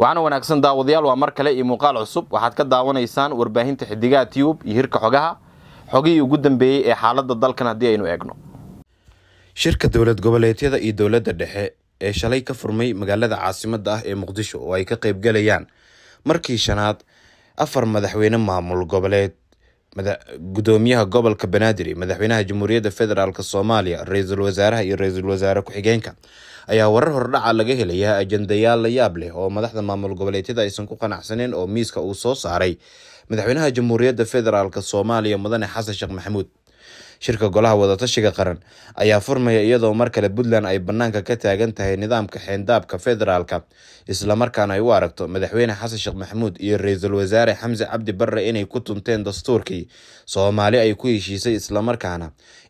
waxaana wanaagsan daawadayaal waa mar kale iyo muuqaal cusub waxaad ka daawanaysaan warbaahinta xidigaha tyub iyo hirka xogaha xogihii ugu dambeeyey ee xaaladda dalkan haddii aynu eegno shirka dowlad goboleedyada iyo dowladda dhexe ee shalay ka furmay magaalada caasimadda ah ee muqdisho oo ay ka qayb markii shanaad afar madaxweyne maamul goboleed gudoomiyaha gobolka banaadir madaxweynaha jamhuuriyadda federaalk soomaaliya ra-iisul wasaaraha iyo ra-iisul wasaare ku-xigeenka ayaa warar hordhaca laga helaya ajendayaal la yaab leh oo madaxda maamul goboleedyada aysan ku qanacsanin oo miiska uu soo saaray madaxweynaha jamhuuriyadda federaalk soomaaliya mudane xasan sheekh maxamuud shirka golaha wadatashiga qaran ayaa furmaya iyadoo mar kale puntland ay bannaanka ka taagan tahay nidaamka xeendaabka federaalka islamarkaana ay u aragto madaxweyne xasan sheekh maxamuud iyo ra-iisul wasaare xamse cabdi barre inay ku tunteen dastuurkii soomaali ay ku heshiisay islamarkaana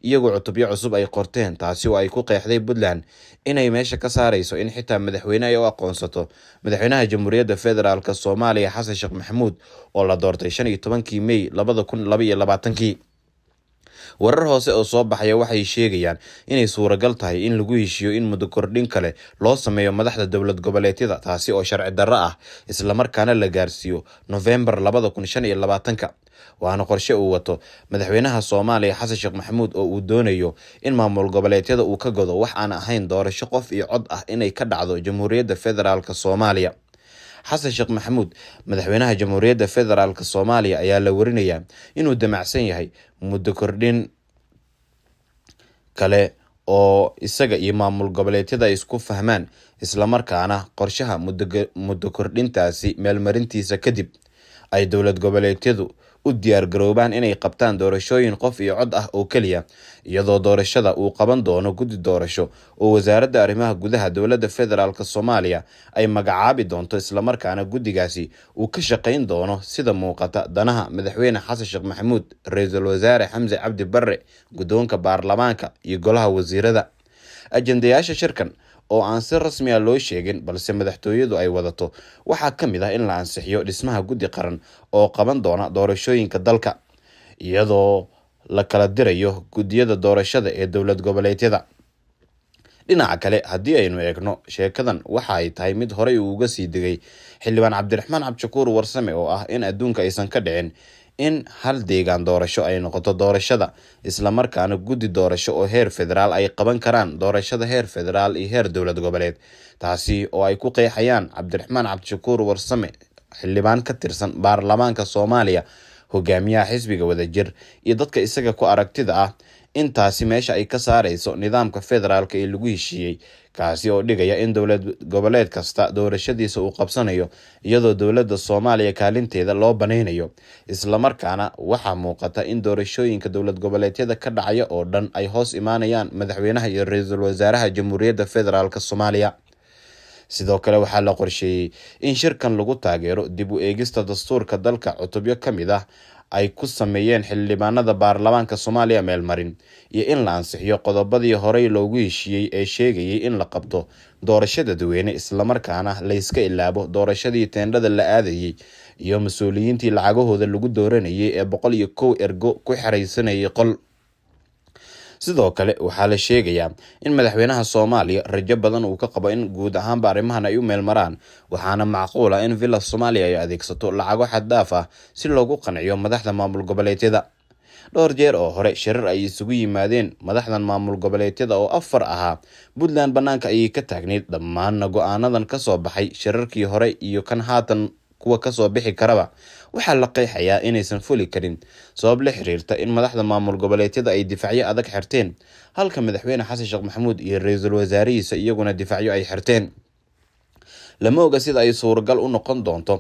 iyagoo cutubyo cusub ay qorteen taasi oo ay ku qeexday puntland inay meesha ka saarayso in xitaa madaxweyne ay u aqoonsato madaxweynaha jamhuuriyadda federaalk soomaaliya xasan sheekh maxamuud oo la doortay shan iyo tobankii mey labada kun laba labaatankii warar hoose oo soo baxaya waxay sheegayaan inay suuragal tahay in lagu heshiiyo in muddo kordhin kale loo sameeyo madaxda dowlad goboleedyada taasi oo sharci darro ah islamarkaana la gaarsiiyo nofembar labada kun shan iyo labaatanka waana qorshe uu wato madaxweynaha soomaaliya xasan sheekh maxamuud oo uu doonayo in maamul goboleedyada uu ka godo wax aan ahayn doorasho qof iyo cod ah inay ka dhacdo jamhuuriyadda federaalk soomaaliya xasan sheekh maxamuud madaxweynaha jamhuuriyadda federaalk soomaaliya ayaa la warinayaa inuu damacsan yahay muddo kordhin kale oo isaga iyo maamul goboleedyada ay isku fahmaan islamarkaana qorshaha muddo kordhintaasi meelmarintiisa kadib ay dowlad goboleedyadu u diyaargaroobaan inay qabtaan doorashooyin qof iyo cod ah oo keliya iyadoo doorashada uu qaban doono guddi doorasho oo wasaaradda arrimaha gudaha dowladda federaalk soomaaliya ay magacaabi doonto islamarkaana guddigaasi uu ka shaqayn doono sida muuqata danaha madaxweyne xasan sheekh maxamuud ra-iisul wasaare xamse cabdi barre guddoonka baarlamaanka iyo golaha wasiirada ajendayaasha shirkan oo aan si rasmi a ah loo sheegin balse madaxtooyadu ay wadato waxaa ka mid ah in la ansixiyo dhismaha guddi qaran oo qaban doona doorashooyinka dalka iyadoo la kala dirayo guddiyada doorashada ee dowlad goboleedyada dhinaca kale haddii aynu eegno sheekadan waxa ay tahay mid horey uu uga sii degay xildhibaan cabdiraxmaan cabdishakuur warsame oo ah in adduunka aysan ka dhicin in hal deegaan doorasho ay noqoto doorashada islamarkaana guddi doorasho oo heer federaal ay qaban karaan doorashada heer federaal iyo heer dowlad goboleed taasi oo ay ku qeexayaan cabdiraxmaan cabdishakuur warsame xildhibaan ka tirsan baarlamaanka soomaaliya hogaamiyaha xisbiga wadajir iyo dadka isaga ku aragtida ah intaasi meesha ay ka saarayso nidaamka federaalka ee lagu heshiiyey kaasi oo dhigaya in dowlad goboleed kasta doorashadiisa uu qabsanayo iyadoo dowladda soomaaliya kaalinteeda loo banaynayo islamarkaana waxaa muuqata in doorashooyinka dowlad goboleedyada ka dhacaya oo dhan ay hoos imaanayaan madaxweynaha iyo ra-iisul wasaaraha jamhuuriyadda federaalk soomaaliya sidoo kale waxaa la qorsheeyey in shirkan lagu taageero dib u eegista dastuurka dalka cutubyo ka mid ah ay ku sameeyeen xildhibaanada baarlamaanka soomaaliya meelmarin iyo in la ansixiyo qodobadii horey loogu heshiiyey ee sheegayay in la qabto doorasho dadweyne islamarkaana layska ilaabo doorashadii teendhada la aadayey iyo mas-uuliyiintii lacagahooda lagu dooranayay ee boqol iyo kow ergo ku xeraysanayay qol sidoo kale waxaa la sheegayaa in madaxweynaha soomaaliya rajo badan uu ka qabo in guud ahaanba arrimahan ay u meel maraan waxaana macquul ah in villa soomaaliya ay adeegsato lacago xaddaaf ah si loogu qanciyo madaxda maamul goboleedyada dhowr jeer oo hore shirar ay isugu yimaadeen madaxdan maamul goboleedyada oo afar ahaa puntland bannaanka ayay ka taagnayd dhammaanna go-aanadan ka soo baxay shirarkii hore iyo kan haatan kuwa kasoo bixi karaba waxaa la qeexayaa inaysan fuli karin sabab la xiriirta in madaxda maamul goboleedyada ay difacyo adag xirteen halka madaxweyne xasan sheekh maxamuud iyo ra-iisul wasaarihiisa iyaguna difacyo ay xirteen lama oga sida ay suuragal u noqon doonto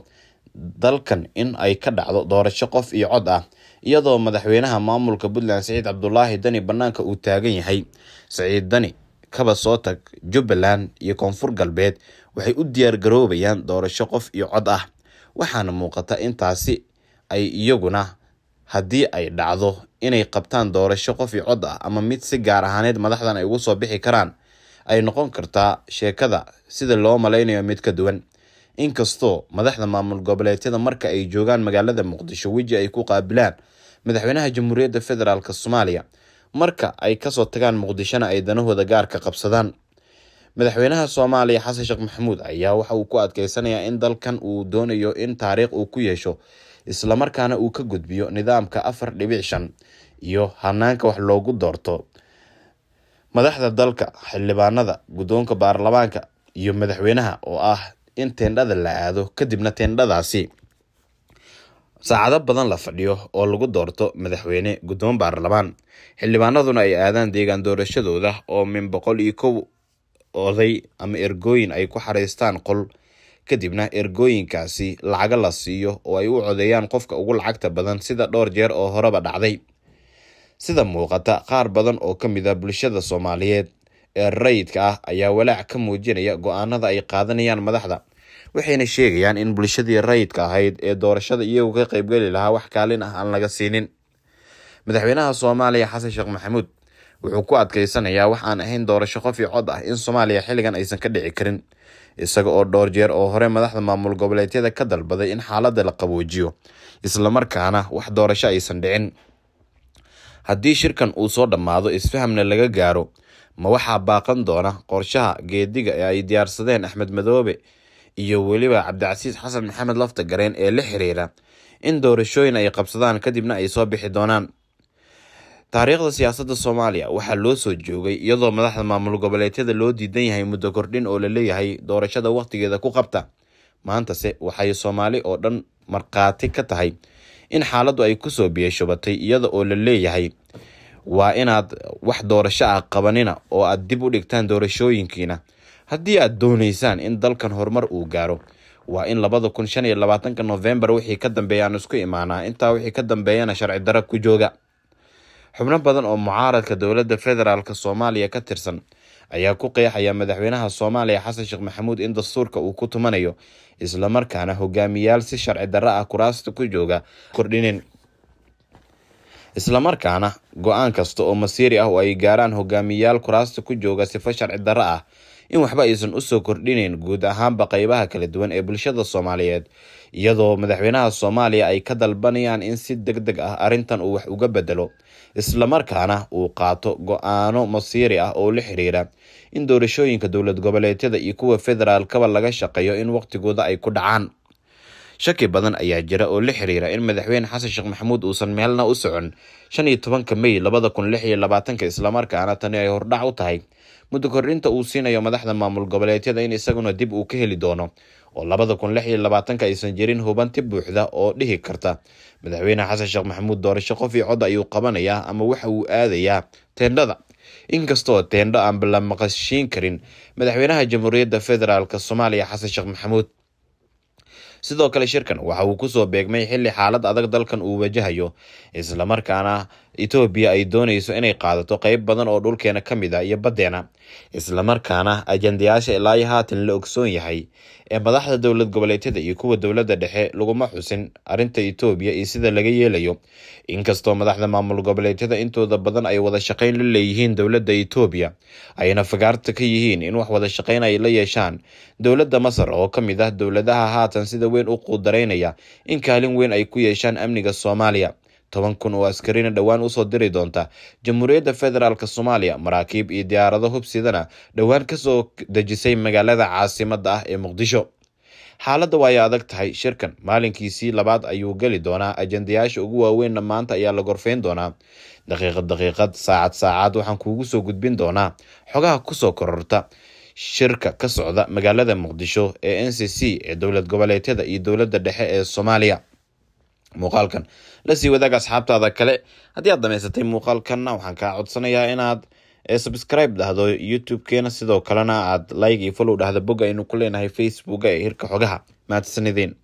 dalkan in ay ka dhacdo doorasho qof iyo cod ah iyadoo madaxweynaha maamulka puntland saciid cabdulaahi dani bannaanka uu taagan yahay saciid dani kaba soo tag jubbaland iyo koonfur galbeed waxay u diyaar garoobayaan doorasho qof iyo cod ah waxaana muuqata intaasi ay iyaguna haddii ay dhacdo inay qabtaan doorasho qof i cod ah ama mid si gaar ahaaneed madaxdan ay ugu soo bixi karaan ay noqon kartaa sheekada sida loo malaynayo mid ka duwan inkastoo madaxda maamul goboleedyada marka ay joogaan magaalada muqdisho weji ay ku qaabilaan madaxweynaha jamhuuriyadda federaalk soomaaliya marka ay kasoo tagaan muqdishona ay danahooda gaarka qabsadaan madaxweynaha soomaaliya xasan sheekh maxamuud ayaa waxa uu ku adkeysanayaa in dalkan uu doonayo in taariikh uu ku yeesho islamarkaana uu ka gudbiyo nidaamka afar dhibic shan iyo hanaanka wax loogu doorto madaxda dalka xildhibaanada guddoonka baarlamaanka iyo madaxweynaha oo ah in teendhada la aado kadibna teendhadaasi saacado badan la fadhiyo oo lagu doorto madaxweyne guddoon baarlamaan xildhibaanaduna ay aadaan deegaan doorashadooda oo min boqol iyo kow oday ama ergooyin ay ku xareystaan qol kadibna ergooyinkaasi lacaga la siiyo oo ay u codeeyaan qofka ugu lacagta badan sida dhowr jeer oo horeba dhacday sida muuqata qaar badan oo ka mid a ah bulshada soomaaliyeed ee rayidka ah ayaa walaac ka muujinaya go-aanada ay qaadanayaan madaxda waxayna sheegayaan in bulshadii rayidka ahayd ee doorashada iyagu ka qaybgeli lahaa wax kaalin ah aan laga siinin madaxweynaha soomaaliya xasan sheekh maxamuud wuxuu ku adkaysanayaa wax aan ahayn doorasho qof iyo cod ah in soomaaliya xilligan aysan ka dhici karin isaga oo dhowr jeer oo hore madaxda maamul goboleedyada ka dalbaday in xaaladda la qaboojiyo islamarkaana wax doorasho aysan dhicin haddii shirkan uu soo dhammaado isfahamna laga gaaro ma waxaa baaqan doona qorshaha geediga ee ay diyaarsadeen axmed madoobe iyo weliba cabdicasiis xasan maxamed lafta gareen ee la xiriira in doorashooyin ay qabsadaan kadibna ay soo bixi doonaan taariikhda siyaasadda soomaaliya waxaa loo soo joogay iyadoo madaxda maamul goboleedyada loo diidan yahay muddo kordhin oo la leeyahay doorashada wakhtigeeda ku qabta maantase waxay soomaali oo dhan markhaati ka tahay in xaaladdu ay kusoo biyashubatay iyada oo la leeyahay waa inaad wax doorasho ah qabanina oo aad dib u dhigtaan doorashooyinkiina haddii aad doonaysaan in dalkan horumar uu gaaro waa in labada kun shan iyo labaatanka nofembar wixii ka dambeeya aan isku imaanaa intaa wixii ka dambeeyana sharci darra ku jooga xubno badan oo mucaaradka dowladda federaalk soomaaliya ka tirsan ayaa ku qeexaya madaxweynaha soomaaliya xasan sheekh maxamuud in dastuurka uu ku tumanayo islamarkaana hogaamiyaal si sharci darro ah kuraasta ku jooga kordhinin islamarkaana go-aan kasta oo masiiri ah oo ay gaaraan hogaamiyaal kuraasta ku jooga sifo sharci darro ah in waxba aysan usoo soo kordhinayn guud ahaanba qeybaha kala duwan ee bulshada soomaaliyeed iyadoo madaxweynaha soomaaliya ay ka dalbanayaan in si deg deg ah arrintan uu wax uga bedelo islamarkaana uu qaato go-aano masiiri ah oo la xiriira in doorashooyinka dowlad goboleedyada iyo kuwa federaalkaba laga shaqeeyo in waqtigooda ay ku dhacaan shaki badan ayaa jira oo la xiriira in madaxweyne xasan sheekh maxamuud uusan meelna u socon shan iyo tobanka may labada kun lix iyo labaatanka islamarkaana tani ay hordhac u tahay muddo kordhinta uu siinayo madaxda maamul goboleedyada in isaguna dib uu ka heli doono oo labada kun lix iyo labaatanka aysan jirin hubanti buuxda oo dhihi karta madaxweyne xasan sheekh maxamuud doorasho qof iyo cod ayuu qabanayaa ama waxa uu aadayaa teendhada inkastoo teendho aan la maqashiin karin madaxweynaha jamhuuriyadda federaalk soomaaliya xasan sheekh maxamuud sidoo kale shirkan waxa uu ku soo beegmay xilli xaalad adag dalkan uu wajahayo islamarkaana etoobiya ay doonayso inay qaadato qayb badan oo dhulkeena ka mid a ah iyo baddeena islamarkaana ajandayaasha ilaayo haatan la ogsoon yahay ee madaxda dowlad goboleedyada iyo kuwa dowladda dhexe laguma xusin arrinta etoobiya iyo sida laga yeelayo inkastoo madaxda maamul goboleedyada intooda badan ay wada shaqayn la leeyihiin dowladda etoobiya ayna fagaarta ka yihiin in wax wada shaqayn ay la yeeshaan dowladda masar oo ka mid ah dowladaha haatan sida weyn u quudaraynaya in kaalin weyn ay ku yeeshaan amniga soomaaliya toban kun oo askarina dhowaan usoo diri doonta jamhuuriyadda federaalk soomaaliya maraakiib iyo diyaarado hubsidana dhowaan kasoo dejisay magaalada caasimada ah ee muqdisho xaaladda waa ay adag tahay shirkan maalinkiisii labaad ayuu geli doonaa ajendayaasha ugu waaweynna maanta ayaa la gorfeyn doonaa daqiiqad daqiiqad saacad saacad waxaan kuugu soo gudbin doonaa xogaha kusoo kororta shirka ka socda magaalada muqdisho ee n c c ee dowlad goboleedyada iyo dowladda dhexe ee soomaaliya muuqaalkan lasii wadaaga asxaabtaada kale haddii aad dhameysatay muuqaalkanna waxaan kaa codsanayaa inaad eh, subscribe dhahdo youtubekeena sidoo kalena aad like iyo follow dhahda boga aynu ku leenahay facebooka ee hirka xogaha mahadsanideen